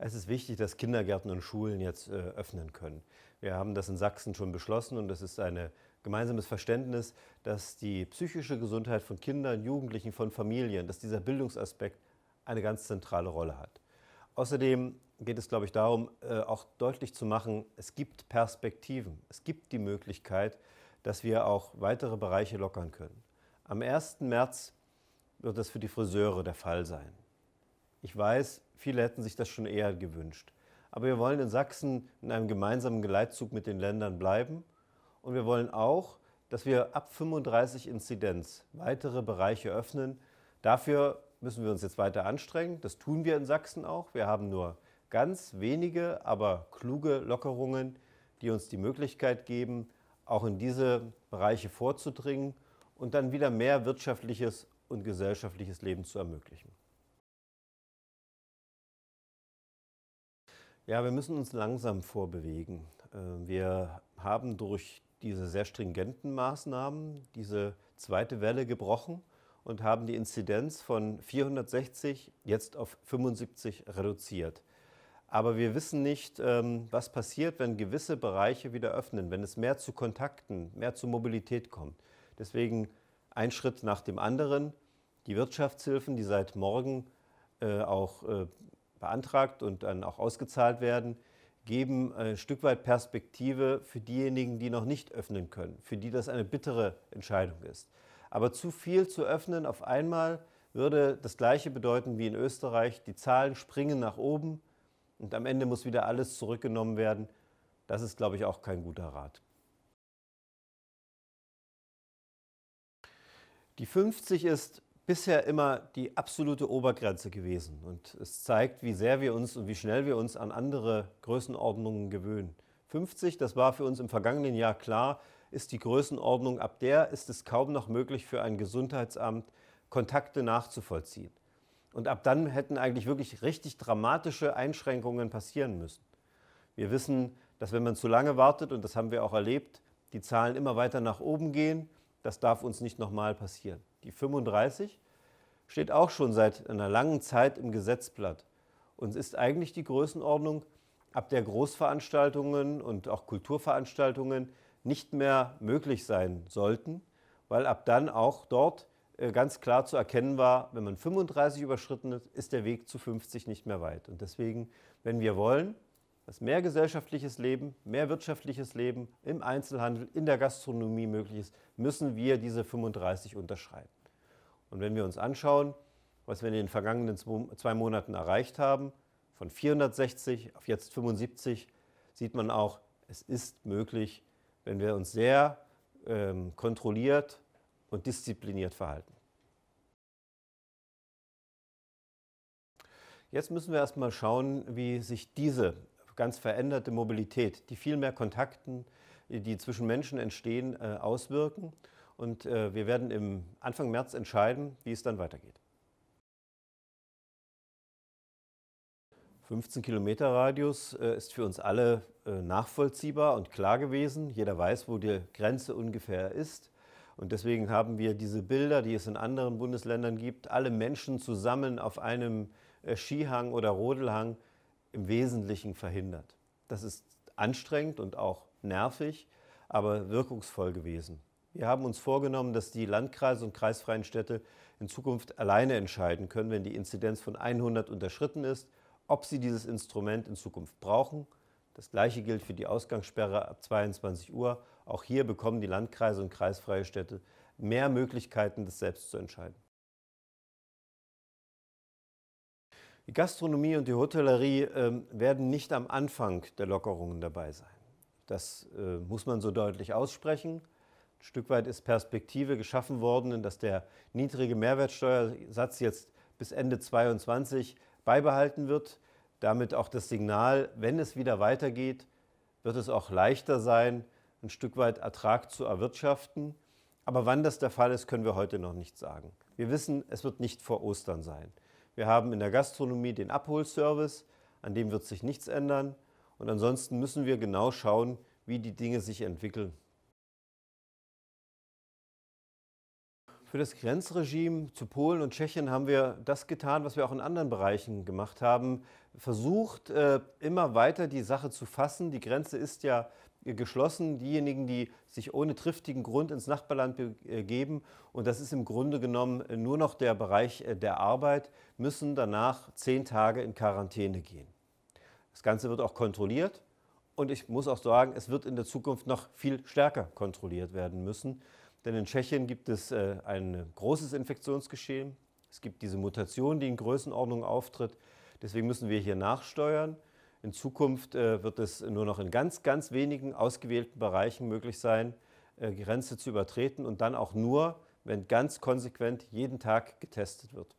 Es ist wichtig, dass Kindergärten und Schulen jetzt äh, öffnen können. Wir haben das in Sachsen schon beschlossen und es ist ein gemeinsames Verständnis, dass die psychische Gesundheit von Kindern, Jugendlichen, von Familien, dass dieser Bildungsaspekt eine ganz zentrale Rolle hat. Außerdem geht es, glaube ich, darum, äh, auch deutlich zu machen, es gibt Perspektiven, es gibt die Möglichkeit, dass wir auch weitere Bereiche lockern können. Am 1. März wird das für die Friseure der Fall sein. Ich weiß, viele hätten sich das schon eher gewünscht. Aber wir wollen in Sachsen in einem gemeinsamen Geleitzug mit den Ländern bleiben. Und wir wollen auch, dass wir ab 35 Inzidenz weitere Bereiche öffnen. Dafür müssen wir uns jetzt weiter anstrengen. Das tun wir in Sachsen auch. Wir haben nur ganz wenige, aber kluge Lockerungen, die uns die Möglichkeit geben, auch in diese Bereiche vorzudringen und dann wieder mehr wirtschaftliches und gesellschaftliches Leben zu ermöglichen. Ja, wir müssen uns langsam vorbewegen. Äh, wir haben durch diese sehr stringenten Maßnahmen diese zweite Welle gebrochen und haben die Inzidenz von 460 jetzt auf 75 reduziert. Aber wir wissen nicht, ähm, was passiert, wenn gewisse Bereiche wieder öffnen, wenn es mehr zu Kontakten, mehr zu Mobilität kommt. Deswegen ein Schritt nach dem anderen. Die Wirtschaftshilfen, die seit morgen äh, auch äh, beantragt und dann auch ausgezahlt werden, geben ein Stück weit Perspektive für diejenigen, die noch nicht öffnen können, für die das eine bittere Entscheidung ist. Aber zu viel zu öffnen auf einmal würde das Gleiche bedeuten wie in Österreich. Die Zahlen springen nach oben und am Ende muss wieder alles zurückgenommen werden. Das ist, glaube ich, auch kein guter Rat. Die 50 ist bisher immer die absolute Obergrenze gewesen. Und es zeigt, wie sehr wir uns und wie schnell wir uns an andere Größenordnungen gewöhnen. 50, das war für uns im vergangenen Jahr klar, ist die Größenordnung, ab der ist es kaum noch möglich für ein Gesundheitsamt, Kontakte nachzuvollziehen. Und ab dann hätten eigentlich wirklich richtig dramatische Einschränkungen passieren müssen. Wir wissen, dass wenn man zu lange wartet, und das haben wir auch erlebt, die Zahlen immer weiter nach oben gehen. Das darf uns nicht nochmal passieren. Die 35 steht auch schon seit einer langen Zeit im Gesetzblatt und ist eigentlich die Größenordnung, ab der Großveranstaltungen und auch Kulturveranstaltungen nicht mehr möglich sein sollten, weil ab dann auch dort äh, ganz klar zu erkennen war, wenn man 35 überschritten ist, ist der Weg zu 50 nicht mehr weit. Und deswegen, wenn wir wollen, dass mehr gesellschaftliches Leben, mehr wirtschaftliches Leben im Einzelhandel, in der Gastronomie möglich ist, müssen wir diese 35 unterschreiben. Und wenn wir uns anschauen, was wir in den vergangenen zwei Monaten erreicht haben, von 460 auf jetzt 75, sieht man auch, es ist möglich, wenn wir uns sehr ähm, kontrolliert und diszipliniert verhalten. Jetzt müssen wir erstmal schauen, wie sich diese ganz veränderte Mobilität, die viel mehr Kontakten, die zwischen Menschen entstehen, äh, auswirken. Und äh, wir werden im Anfang März entscheiden, wie es dann weitergeht. 15 Kilometer Radius äh, ist für uns alle äh, nachvollziehbar und klar gewesen. Jeder weiß, wo die Grenze ungefähr ist. Und deswegen haben wir diese Bilder, die es in anderen Bundesländern gibt, alle Menschen zusammen auf einem äh, Skihang oder Rodelhang im Wesentlichen verhindert. Das ist anstrengend und auch nervig, aber wirkungsvoll gewesen. Wir haben uns vorgenommen, dass die Landkreise und kreisfreien Städte in Zukunft alleine entscheiden können, wenn die Inzidenz von 100 unterschritten ist, ob sie dieses Instrument in Zukunft brauchen. Das Gleiche gilt für die Ausgangssperre ab 22 Uhr. Auch hier bekommen die Landkreise und kreisfreie Städte mehr Möglichkeiten, das selbst zu entscheiden. Die Gastronomie und die Hotellerie äh, werden nicht am Anfang der Lockerungen dabei sein. Das äh, muss man so deutlich aussprechen ein Stück weit ist Perspektive geschaffen worden, dass der niedrige Mehrwertsteuersatz jetzt bis Ende 2022 beibehalten wird. Damit auch das Signal, wenn es wieder weitergeht, wird es auch leichter sein, ein Stück weit Ertrag zu erwirtschaften. Aber wann das der Fall ist, können wir heute noch nicht sagen. Wir wissen, es wird nicht vor Ostern sein. Wir haben in der Gastronomie den Abholservice, an dem wird sich nichts ändern. Und ansonsten müssen wir genau schauen, wie die Dinge sich entwickeln. Für das Grenzregime zu Polen und Tschechien haben wir das getan, was wir auch in anderen Bereichen gemacht haben, versucht, äh, immer weiter die Sache zu fassen. Die Grenze ist ja geschlossen. Diejenigen, die sich ohne triftigen Grund ins Nachbarland begeben, äh, und das ist im Grunde genommen äh, nur noch der Bereich der Arbeit, müssen danach zehn Tage in Quarantäne gehen. Das Ganze wird auch kontrolliert und ich muss auch sagen, es wird in der Zukunft noch viel stärker kontrolliert werden müssen. Denn in Tschechien gibt es äh, ein großes Infektionsgeschehen. Es gibt diese Mutation, die in Größenordnung auftritt. Deswegen müssen wir hier nachsteuern. In Zukunft äh, wird es nur noch in ganz, ganz wenigen ausgewählten Bereichen möglich sein, äh, Grenze zu übertreten und dann auch nur, wenn ganz konsequent jeden Tag getestet wird.